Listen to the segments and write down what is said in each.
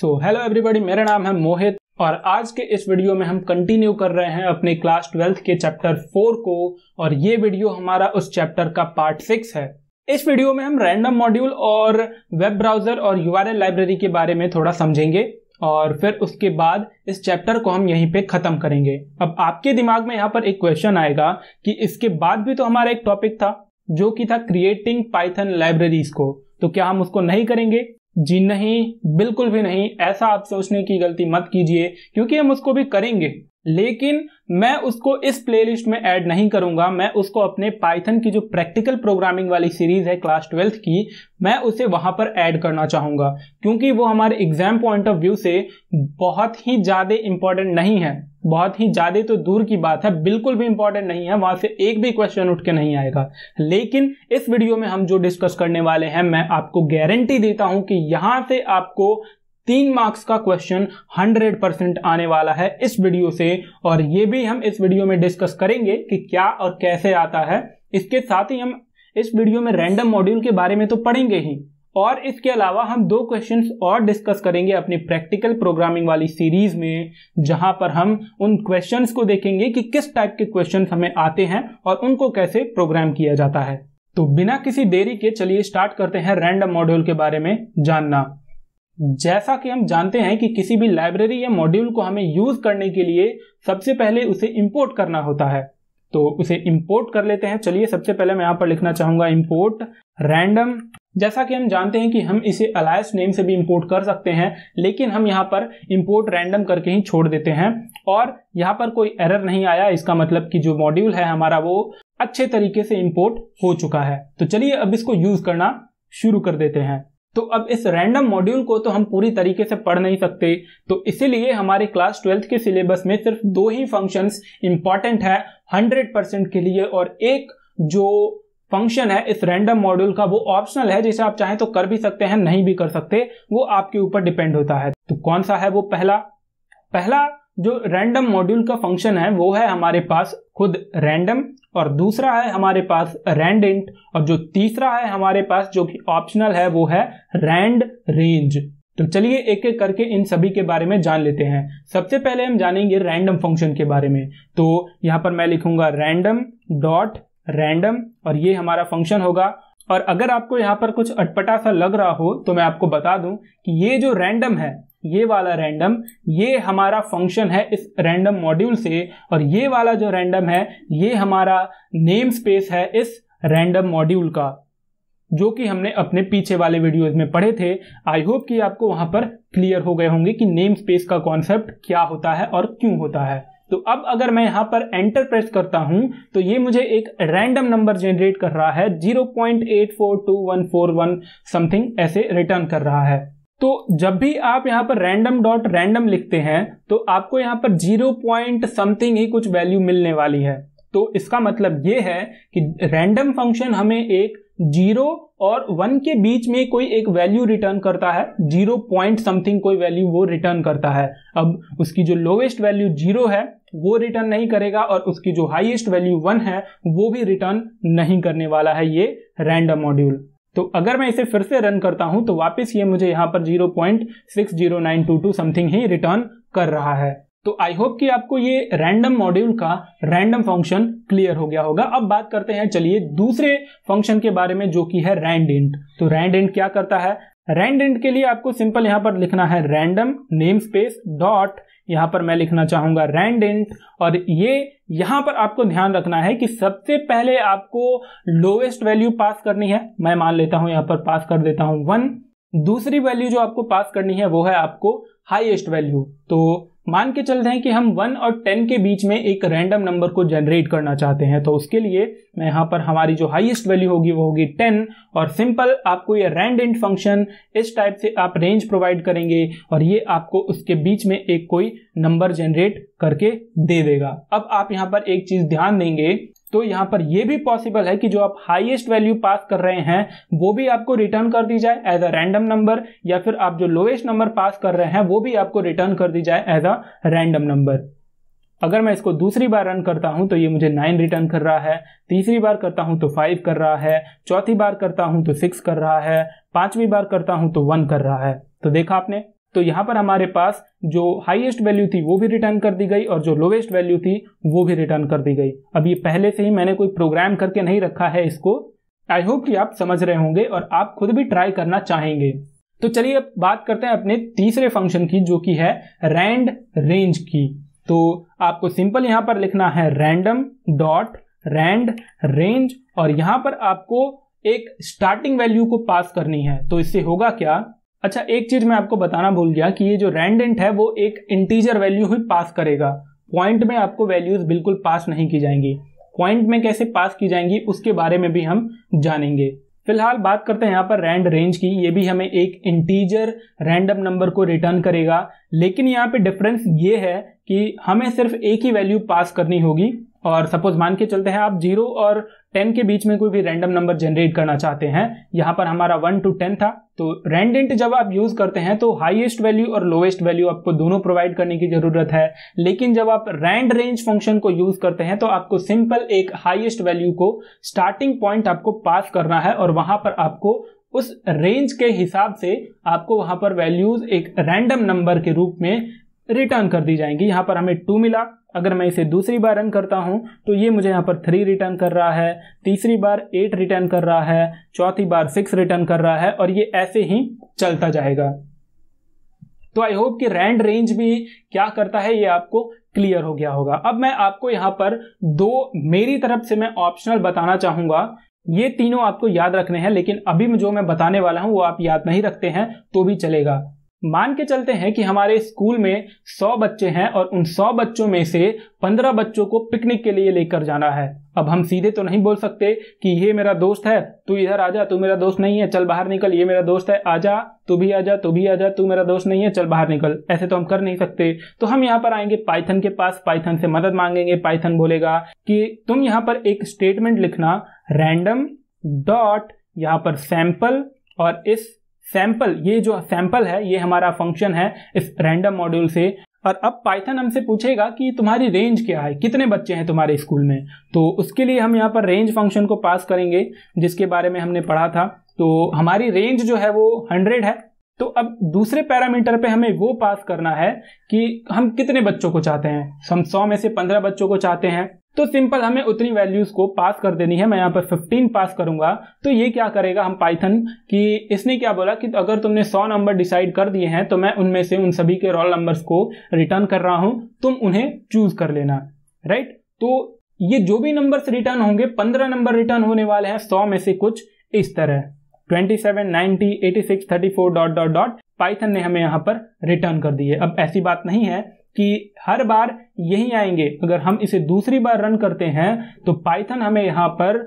So hello everybody मेरा नाम है मोहित और आज के इस वीडियो में हम कंटिन्यू कर रहे हैं अपने क्लास ट्वेल्थ के चैप्टर फोर को और ये वीडियो हमारा उस चैप्टर का पार्ट सिक्स है इस वीडियो में हम रैंडम मॉड्यूल और वेब ब्राउजर और यू लाइब्रेरी के बारे में थोड़ा समझेंगे और फिर उसके बाद इस चैप्टर को हम यहीं पे ख़त्म करेंगे अब आपके दिमाग में यहाँ पर एक क्वेश्चन आएगा कि इसके बाद भी तो हमारा एक टॉपिक था जो कि था क्रिएटिंग पाइथन लाइब्रेरीज को तो क्या हम उसको नहीं करेंगे जी नहीं बिल्कुल भी नहीं ऐसा आप सोचने की गलती मत कीजिए क्योंकि हम उसको भी करेंगे लेकिन मैं उसको इस प्लेलिस्ट में ऐड नहीं करूंगा मैं उसको अपने पाइथन की जो प्रैक्टिकल प्रोग्रामिंग वाली सीरीज है क्लास ट्वेल्थ की मैं उसे वहां पर ऐड करना चाहूंगा क्योंकि वो हमारे एग्जाम पॉइंट ऑफ व्यू से बहुत ही ज़्यादा इंपॉर्टेंट नहीं है बहुत ही ज़्यादा तो दूर की बात है बिल्कुल भी इंपॉर्टेंट नहीं है वहां से एक भी क्वेश्चन उठ के नहीं आएगा लेकिन इस वीडियो में हम जो डिस्कस करने वाले हैं मैं आपको गारंटी देता हूं कि यहां से आपको तीन मार्क्स का क्वेश्चन 100 परसेंट आने वाला है इस वीडियो से और ये भी हम इस वीडियो में डिस्कस करेंगे कि क्या और कैसे आता है इसके साथ ही हम इस वीडियो में रैंडम मॉड्यूल के बारे में तो पढ़ेंगे ही और इसके अलावा हम दो क्वेश्चंस और डिस्कस करेंगे अपनी प्रैक्टिकल प्रोग्रामिंग वाली सीरीज में जहां पर हम उन क्वेश्चंस को देखेंगे कि किस टाइप के क्वेश्चंस हमें आते हैं और उनको कैसे प्रोग्राम किया जाता है तो बिना किसी देरी के चलिए स्टार्ट करते हैं रैंडम मॉड्यूल के बारे में जानना जैसा कि हम जानते हैं कि किसी भी लाइब्रेरी या मॉड्यूल को हमें यूज करने के लिए सबसे पहले उसे इंपोर्ट करना होता है तो उसे इंपोर्ट कर लेते हैं चलिए सबसे पहले मैं यहाँ पर लिखना चाहूंगा इंपोर्ट रैंडम जैसा कि हम जानते हैं कि हम इसे अलायस नेम से भी इंपोर्ट कर सकते हैं लेकिन हम यहाँ पर इंपोर्ट रैंडम करके ही छोड़ देते हैं और यहाँ पर कोई एरर नहीं आया इसका मतलब कि जो मॉड्यूल है हमारा वो अच्छे तरीके से इंपोर्ट हो चुका है तो चलिए अब इसको यूज करना शुरू कर देते हैं तो अब इस रैंडम मॉड्यूल को तो हम पूरी तरीके से पढ़ नहीं सकते तो इसीलिए हमारे क्लास ट्वेल्थ के सिलेबस में सिर्फ दो ही फंक्शंस इंपॉर्टेंट है हंड्रेड परसेंट के लिए और एक जो फंक्शन है इस रैंडम मॉड्यूल का वो ऑप्शनल है जिसे आप चाहें तो कर भी सकते हैं नहीं भी कर सकते वो आपके ऊपर डिपेंड होता है तो कौन सा है वो पहला पहला जो रैंडम मॉड्यूल का फंक्शन है वो है हमारे पास खुद रैंडम और दूसरा है हमारे पास रैंड इंट और जो तीसरा है हमारे पास जो कि ऑप्शनल है वो है रैंड रेंज तो चलिए एक एक करके इन सभी के बारे में जान लेते हैं सबसे पहले हम जानेंगे रैंडम फंक्शन के बारे में तो यहां पर मैं लिखूंगा रैंडम डॉट रैंडम और ये हमारा फंक्शन होगा और अगर आपको यहां पर कुछ अटपटा सा लग रहा हो तो मैं आपको बता दूं कि ये जो रैंडम है ये वाला रैंडम ये हमारा फंक्शन है इस रैंडम मॉड्यूल से और ये वाला जो रैंडम है ये हमारा नेम स्पेस है इस रैंडम मॉड्यूल का जो कि हमने अपने पीछे वाले वीडियोस में पढ़े थे आई होप कि आपको वहां पर क्लियर हो गए होंगे कि नेम स्पेस का कॉन्सेप्ट क्या होता है और क्यों होता है तो अब अगर मैं यहां पर एंटर प्रेस करता हूं तो ये मुझे एक रैंडम नंबर जनरेट कर रहा है 0.842141 समथिंग ऐसे रिटर्न कर रहा है तो जब भी आप यहाँ पर रैंडम डॉट रैंडम लिखते हैं तो आपको यहाँ पर जीरो पॉइंट समथिंग ही कुछ वैल्यू मिलने वाली है तो इसका मतलब ये है कि रैंडम फंक्शन हमें एक जीरो और वन के बीच में कोई एक वैल्यू रिटर्न करता है जीरो पॉइंट समथिंग कोई वैल्यू वो रिटर्न करता है अब उसकी जो लोवेस्ट वैल्यू जीरो है वो रिटर्न नहीं करेगा और उसकी जो हाईएस्ट वैल्यू वन है वो भी रिटर्न नहीं करने वाला है ये रैंडम मॉड्यूल तो अगर मैं इसे फिर से रन करता हूं तो वापस ये मुझे यहां पर 0.60922 समथिंग ही रिटर्न कर रहा है तो आई होप कि आपको ये रैंडम मॉड्यूल का रैंडम फंक्शन क्लियर हो गया होगा अब बात करते हैं चलिए दूसरे फंक्शन के बारे में जो कि है रैंड इंट तो रैंड इंट क्या करता है रेंडेंट के लिए आपको सिंपल यहां पर लिखना है रैंडम नेम स्पेस डॉट यहां पर मैं लिखना चाहूंगा रैंड इंट और ये यहां पर आपको ध्यान रखना है कि सबसे पहले आपको लोएस्ट वैल्यू पास करनी है मैं मान लेता हूं यहां पर पास कर देता हूं वन दूसरी वैल्यू जो आपको पास करनी है वो है आपको हाईएस्ट वैल्यू तो मान के चलते हैं कि हम वन और टेन के बीच में एक रैंडम नंबर को जनरेट करना चाहते हैं तो उसके लिए मैं यहाँ पर हमारी जो हाईएस्ट वैल्यू होगी वो होगी टेन और सिंपल आपको ये रैंड इंट फंक्शन इस टाइप से आप रेंज प्रोवाइड करेंगे और ये आपको उसके बीच में एक कोई नंबर जनरेट करके दे देगा अब आप यहाँ पर एक चीज ध्यान देंगे तो यहाँ पर यह भी पॉसिबल है कि जो आप हाईएस्ट वैल्यू पास कर रहे हैं वो भी आपको रिटर्न कर दी जाए एज अ रैंडम नंबर या फिर आप जो लोएस्ट नंबर पास कर रहे हैं वो भी आपको रिटर्न कर दी जाए एज अ रैंडम नंबर अगर मैं इसको दूसरी बार रन करता हूं तो ये मुझे नाइन रिटर्न कर रहा है तीसरी बार करता हूं तो फाइव कर रहा है चौथी बार करता हूं तो सिक्स कर रहा है पांचवी बार करता हूं तो वन कर रहा है तो देखा आपने तो यहां पर हमारे पास जो हाईएस्ट वैल्यू थी वो भी रिटर्न कर दी गई और जो लोवेस्ट वैल्यू थी वो भी रिटर्न कर दी गई अब ये पहले से ही मैंने कोई प्रोग्राम करके नहीं रखा है इसको आई होप कि आप समझ रहे होंगे और आप खुद भी ट्राई करना चाहेंगे तो चलिए अब बात करते हैं अपने तीसरे फंक्शन की जो कि है रैंड रेंज की तो आपको सिंपल यहां पर लिखना है रैंडम डॉट रैंड रेंज और यहां पर आपको एक स्टार्टिंग वैल्यू को पास करनी है तो इससे होगा क्या अच्छा एक चीज मैं आपको बताना भूल गया कि ये जो रेंडेंट है वो एक इंटीजर वैल्यू ही पास करेगा पॉइंट में आपको वैल्यूज बिल्कुल पास नहीं की जाएंगी पॉइंट में कैसे पास की जाएंगी उसके बारे में भी हम जानेंगे फिलहाल बात करते हैं यहाँ पर रैंड रेंज की ये भी हमें एक इंटीजर रैंडम नंबर को रिटर्न करेगा लेकिन यहाँ पे डिफरेंस ये है कि हमें सिर्फ एक ही वैल्यू पास करनी होगी और सपोज मान के चलते हैं आप जीरो और टेन के बीच में कोई भी रैंडम नंबर जनरेट करना चाहते हैं यहाँ पर हमारा वन टू टेन था तो रैंडेंट जब आप यूज करते हैं तो हाईएस्ट वैल्यू और लोएस्ट वैल्यू आपको दोनों प्रोवाइड करने की जरूरत है लेकिन जब आप रैंड रेंज फंक्शन को यूज करते हैं तो आपको सिंपल एक हाइएस्ट वैल्यू को स्टार्टिंग पॉइंट आपको पास करना है और वहां पर आपको उस रेंज के हिसाब से आपको वहां पर वैल्यूज एक रैंडम नंबर के रूप में रिटर्न कर दी जाएंगी यहां पर हमें टू मिला अगर मैं इसे दूसरी बार रन करता हूँ तो ये मुझे यहाँ पर थ्री रिटर्न कर रहा है तीसरी बार एट रिटर्न कर रहा है चौथी बार सिक्स रिटर्न कर रहा है और ये ऐसे ही चलता जाएगा तो आई होप कि रैंड रेंज भी क्या करता है ये आपको क्लियर हो गया होगा अब मैं आपको यहाँ पर दो मेरी तरफ से मैं ऑप्शनल बताना चाहूंगा ये तीनों आपको याद रखने हैं लेकिन अभी जो मैं बताने वाला हूं वो आप याद नहीं रखते हैं तो भी चलेगा मान के चलते हैं कि हमारे स्कूल में 100 बच्चे हैं और उन 100 बच्चों में से 15 बच्चों को पिकनिक के लिए लेकर जाना है अब हम सीधे तो नहीं बोल सकते कि ये मेरा दोस्त है तू इधर आजा तू मेरा दोस्त नहीं है चल बाहर निकल ये मेरा दोस्त है आजा तू भी आजा तू भी आजा तू मेरा दोस्त नहीं है चल बाहर निकल ऐसे तो हम कर नहीं सकते तो हम यहाँ पर आएंगे पाइथन के पास पाइथन से मदद मांगेंगे पाइथन बोलेगा कि तुम यहाँ पर एक स्टेटमेंट लिखना रैंडम डॉट यहाँ पर सैंपल और इस सैंपल ये जो सैंपल है ये हमारा फंक्शन है इस रैंडम मॉड्यूल से और अब पाइथन हमसे पूछेगा कि तुम्हारी रेंज क्या है कितने बच्चे हैं तुम्हारे स्कूल में तो उसके लिए हम यहाँ पर रेंज फंक्शन को पास करेंगे जिसके बारे में हमने पढ़ा था तो हमारी रेंज जो है वो हंड्रेड है तो अब दूसरे पैरामीटर पे हमें वो पास करना है कि हम कितने बच्चों को चाहते हैं हम सौ में से पंद्रह बच्चों को चाहते हैं तो सिंपल हमें उतनी वैल्यूज को पास कर देनी है मैं यहाँ पर 15 पास करूंगा तो ये क्या करेगा हम पाइथन कि इसने क्या बोला कि अगर तुमने 100 नंबर डिसाइड कर दिए हैं तो मैं उनमें से उन सभी के रोल नंबर्स को रिटर्न कर रहा हूं तुम उन्हें चूज कर लेना राइट तो ये जो भी नंबर्स रिटर्न होंगे पंद्रह नंबर रिटर्न होने वाले हैं सौ में से कुछ इस तरह eighty six thirty four dot dot dot Python ने हमें यहाँ पर रिटर्न कर दिए अब ऐसी बात नहीं है कि हर बार यही आएंगे अगर हम इसे दूसरी बार रन करते हैं तो पाइथन हमें यहाँ पर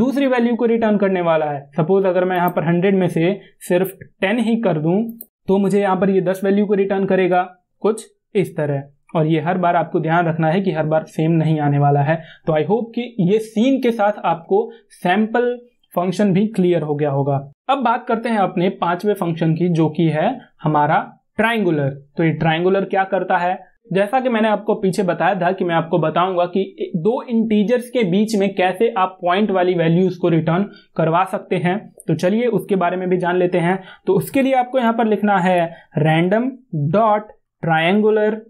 दूसरी वैल्यू को रिटर्न करने वाला है सपोज अगर मैं यहाँ पर हंड्रेड में से सिर्फ टेन ही कर दू तो मुझे यहाँ पर ये दस वैल्यू को रिटर्न करेगा कुछ इस तरह और ये हर बार आपको ध्यान रखना है कि हर बार सेम नहीं आने वाला है तो आई होप कि ये सीन के साथ आपको सैंपल फंक्शन भी क्लियर हो गया होगा अब बात करते हैं अपने पांचवें फंक्शन की जो कि है हमारा ट्राइंगुलर तो ये ट्राइंगुलर क्या करता है जैसा कि मैंने आपको पीछे बताया था कि मैं आपको बताऊंगा कि दो इंटीजर्स के बीच में कैसे आप पॉइंट वाली वैल्यूज को रिटर्न करवा सकते हैं तो चलिए उसके बारे में भी जान लेते हैं तो उसके लिए आपको यहाँ पर लिखना है रैंडम डॉट ट्राइंगुलर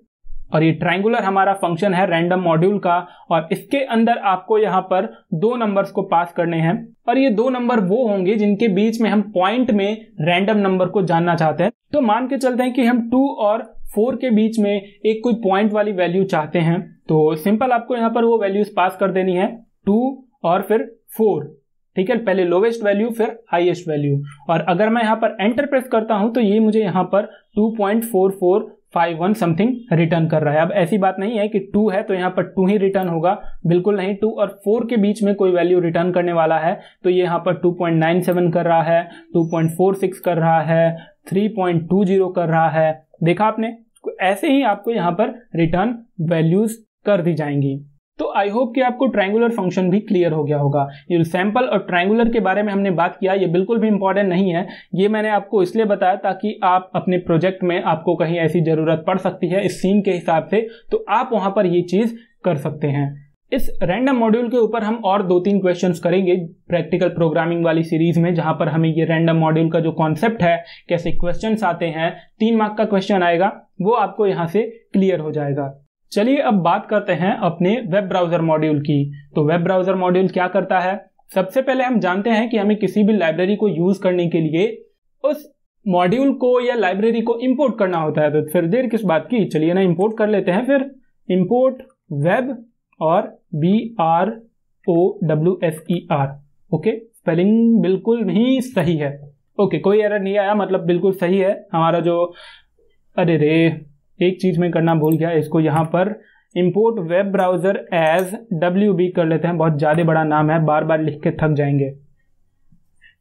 और ये ट्राइंगुलर हमारा फंक्शन है रैंडम मॉड्यूल का और इसके अंदर आपको यहाँ पर दो नंबर्स को पास करने हैं और ये दो नंबर वो होंगे जिनके बीच में हम पॉइंट में रैंडम नंबर को जानना चाहते हैं तो मान के चलते हैं कि हम टू और फोर के बीच में एक कोई पॉइंट वाली वैल्यू चाहते हैं तो सिंपल आपको यहाँ पर वो वैल्यूज पास कर देनी है टू और फिर फोर ठीक है पहले लोवेस्ट वैल्यू फिर हाईएस्ट वैल्यू और अगर मैं यहाँ पर एंटर प्रेस करता हूं तो ये मुझे यहाँ पर 2.4451 समथिंग रिटर्न कर रहा है अब ऐसी बात नहीं है कि टू है तो यहाँ पर टू ही रिटर्न होगा बिल्कुल नहीं टू और फोर के बीच में कोई वैल्यू रिटर्न करने वाला है तो ये यहाँ पर 2.97 कर रहा है 2.46 कर रहा है 3.20 कर रहा है देखा आपने तो ऐसे ही आपको यहाँ पर रिटर्न वैल्यूज कर दी जाएंगी तो आई होप कि आपको ट्रायंगुलर फंक्शन भी क्लियर हो गया होगा ये सैंपल और ट्रायंगुलर के बारे में हमने बात किया ये बिल्कुल भी इंपॉर्टेंट नहीं है ये मैंने आपको इसलिए बताया ताकि आप अपने प्रोजेक्ट में आपको कहीं ऐसी ज़रूरत पड़ सकती है इस सीन के हिसाब से तो आप वहां पर ये चीज़ कर सकते हैं इस रैंडम मॉड्यूल के ऊपर हम और दो तीन क्वेश्चंस करेंगे प्रैक्टिकल प्रोग्रामिंग वाली सीरीज में जहां पर हमें ये रैंडम मॉड्यूल का जो कॉन्सेप्ट है कैसे क्वेश्चंस आते हैं तीन मार्क का क्वेश्चन आएगा वो आपको यहाँ से क्लियर हो जाएगा चलिए अब बात करते हैं अपने वेब ब्राउजर मॉड्यूल की तो वेब ब्राउजर मॉड्यूल क्या करता है सबसे पहले हम जानते हैं कि हमें किसी भी लाइब्रेरी को यूज करने के लिए उस मॉड्यूल को या लाइब्रेरी को इम्पोर्ट करना होता है तो फिर देर किस बात की चलिए ना इम्पोर्ट कर लेते हैं फिर इम्पोर्ट वेब और B R O W S E R okay spelling बिल्कुल ही सही है ओके okay, कोई एरर नहीं आया मतलब बिल्कुल सही है हमारा जो अरे रे एक चीज़ में करना भूल गया इसको यहाँ पर import web browser as W B कर लेते हैं बहुत ज़्यादा बड़ा नाम है बार बार लिख के थक जाएंगे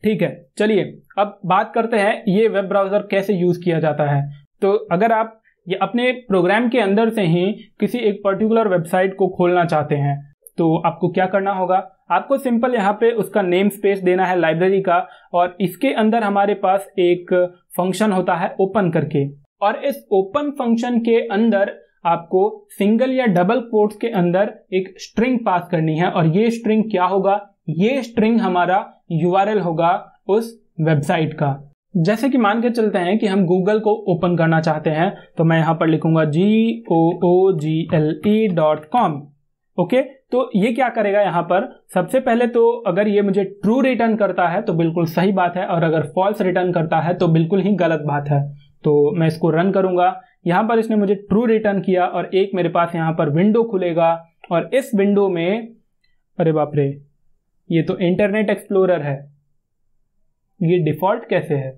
ठीक है चलिए अब बात करते हैं ये वेब ब्राउज़र कैसे यूज़ किया जाता है तो अगर आप ये अपने प्रोग्राम के अंदर से ही किसी एक पर्टिकुलर वेबसाइट को खोलना चाहते हैं तो आपको क्या करना होगा आपको सिंपल यहाँ पे उसका नेम स्पेस देना है लाइब्रेरी का और इसके अंदर हमारे पास एक फंक्शन होता है ओपन करके और इस ओपन फंक्शन के अंदर आपको सिंगल या डबल कोट्स के अंदर एक स्ट्रिंग पास करनी है और ये स्ट्रिंग क्या होगा ये स्ट्रिंग हमारा यूआरएल होगा उस वेबसाइट का जैसे कि मान के चलते हैं कि हम गूगल को ओपन करना चाहते हैं तो मैं यहां पर लिखूंगा G O O G L E dot com okay तो ये क्या करेगा यहां पर सबसे पहले तो अगर ये मुझे ट्रू रिटर्न करता है तो बिल्कुल सही बात है और अगर फॉल्स रिटर्न करता है तो बिल्कुल ही गलत बात है तो मैं इसको रन करूंगा यहां पर इसने मुझे ट्रू रिटर्न किया और एक मेरे पास यहां पर विंडो खुलेगा और इस विंडो में अरे बाप रे ये तो इंटरनेट एक्सप्लोरर है ये डिफ़ॉल्ट कैसे है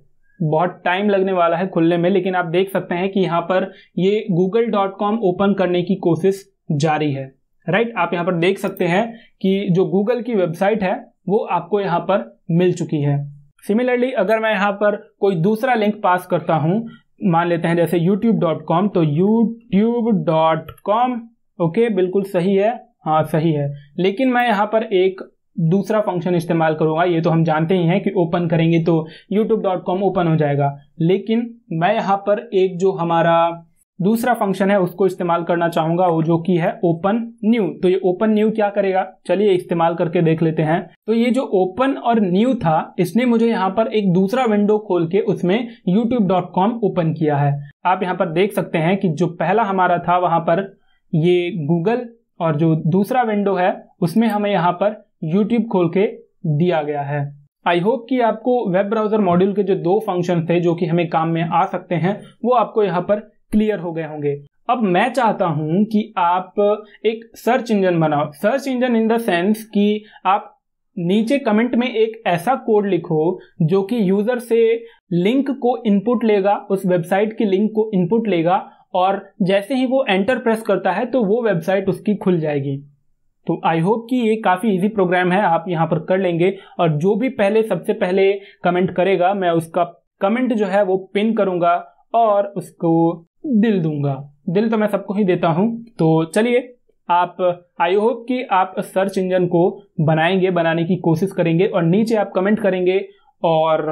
बहुत टाइम लगने वाला है खुलने में लेकिन आप देख सकते हैं कि यहाँ पर ये गूगल डॉट कॉम ओपन करने की कोशिश जारी है राइट right? आप यहाँ पर देख सकते हैं कि जो गूगल की वेबसाइट है वो आपको यहाँ पर मिल चुकी है सिमिलरली अगर मैं यहाँ पर कोई दूसरा लिंक पास करता हूँ मान लेते हैं जैसे youtube.com तो youtube.com ओके okay, बिल्कुल सही है हाँ सही है लेकिन मैं यहाँ पर एक दूसरा फंक्शन इस्तेमाल करूँगा ये तो हम जानते ही हैं कि ओपन करेंगे तो youtube.com ओपन हो जाएगा लेकिन मैं यहाँ पर एक जो हमारा दूसरा फंक्शन है उसको इस्तेमाल करना चाहूँगा वो जो कि है ओपन न्यू तो ये ओपन न्यू क्या करेगा चलिए इस्तेमाल करके देख लेते हैं तो ये जो ओपन और न्यू था इसने मुझे यहाँ पर एक दूसरा विंडो खोल के उसमें youtube.com ओपन किया है आप यहाँ पर देख सकते हैं कि जो पहला हमारा था वहाँ पर ये गूगल और जो दूसरा विंडो है उसमें हमें यहाँ पर यूट्यूब खोल के दिया गया है आई होप कि आपको वेब ब्राउजर मॉड्यूल के जो दो फंक्शन थे जो कि हमें काम में आ सकते हैं वो आपको यहाँ पर क्लियर हो गए होंगे अब मैं चाहता हूं कि आप एक सर्च इंजन बनाओ search engine in the sense कि आप नीचे कमेंट में एक ऐसा कोड लिखो जो कि यूजर से लिंक को इनपुट लेगा उस वेबसाइट की लिंक को इनपुट लेगा और जैसे ही वो एंटर प्रेस करता है तो वो वेबसाइट उसकी खुल जाएगी तो आई होप कि ये काफ़ी इजी प्रोग्राम है आप यहाँ पर कर लेंगे और जो भी पहले सबसे पहले कमेंट करेगा मैं उसका कमेंट जो है वो पिन करूँगा और उसको दिल दूंगा दिल तो मैं सबको ही देता हूँ तो चलिए आप आई होप कि आप सर्च इंजन को बनाएंगे बनाने की कोशिश करेंगे और नीचे आप कमेंट करेंगे और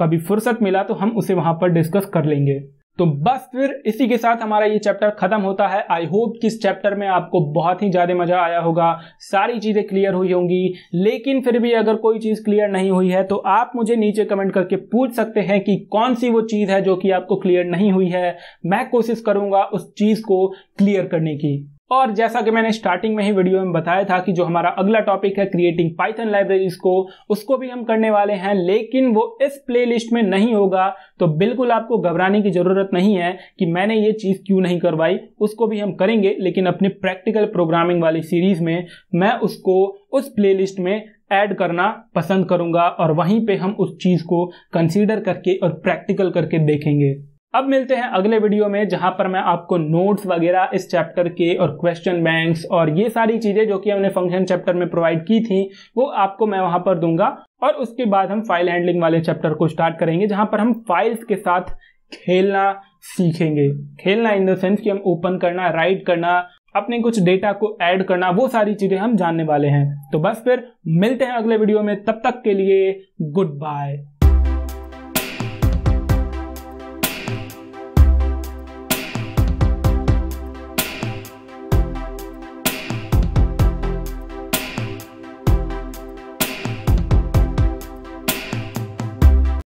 कभी फुर्सत मिला तो हम उसे वहाँ पर डिस्कस कर लेंगे तो बस फिर इसी के साथ हमारा ये चैप्टर खत्म होता है आई होप कि इस चैप्टर में आपको बहुत ही ज़्यादा मज़ा आया होगा सारी चीज़ें क्लियर हुई होंगी लेकिन फिर भी अगर कोई चीज़ क्लियर नहीं हुई है तो आप मुझे नीचे कमेंट करके पूछ सकते हैं कि कौन सी वो चीज़ है जो कि आपको क्लियर नहीं हुई है मैं कोशिश करूंगा उस चीज़ को क्लियर करने की और जैसा कि मैंने स्टार्टिंग में ही वीडियो में बताया था कि जो हमारा अगला टॉपिक है क्रिएटिंग पाइथन लाइब्रेरीज को उसको भी हम करने वाले हैं लेकिन वो इस प्लेलिस्ट में नहीं होगा तो बिल्कुल आपको घबराने की ज़रूरत नहीं है कि मैंने ये चीज़ क्यों नहीं करवाई उसको भी हम करेंगे लेकिन अपनी प्रैक्टिकल प्रोग्रामिंग वाली सीरीज़ में मैं उसको उस प्ले में ऐड करना पसंद करूंगा और वहीं पे हम उस चीज़ को कंसीडर करके और प्रैक्टिकल करके देखेंगे अब मिलते हैं अगले वीडियो में जहां पर मैं आपको नोट्स वगैरह इस चैप्टर के और क्वेश्चन बैंक्स और ये सारी चीजें जो कि हमने फंक्शन चैप्टर में प्रोवाइड की थी वो आपको मैं वहां पर दूंगा और उसके बाद हम फाइल हैंडलिंग वाले चैप्टर को स्टार्ट करेंगे जहां पर हम फाइल्स के साथ खेलना सीखेंगे खेलना इन द सेंस कि हम ओपन करना राइट करना अपने कुछ डेटा को ऐड करना वो सारी चीजें हम जानने वाले हैं तो बस फिर मिलते हैं अगले वीडियो में तब तक के लिए गुड बाय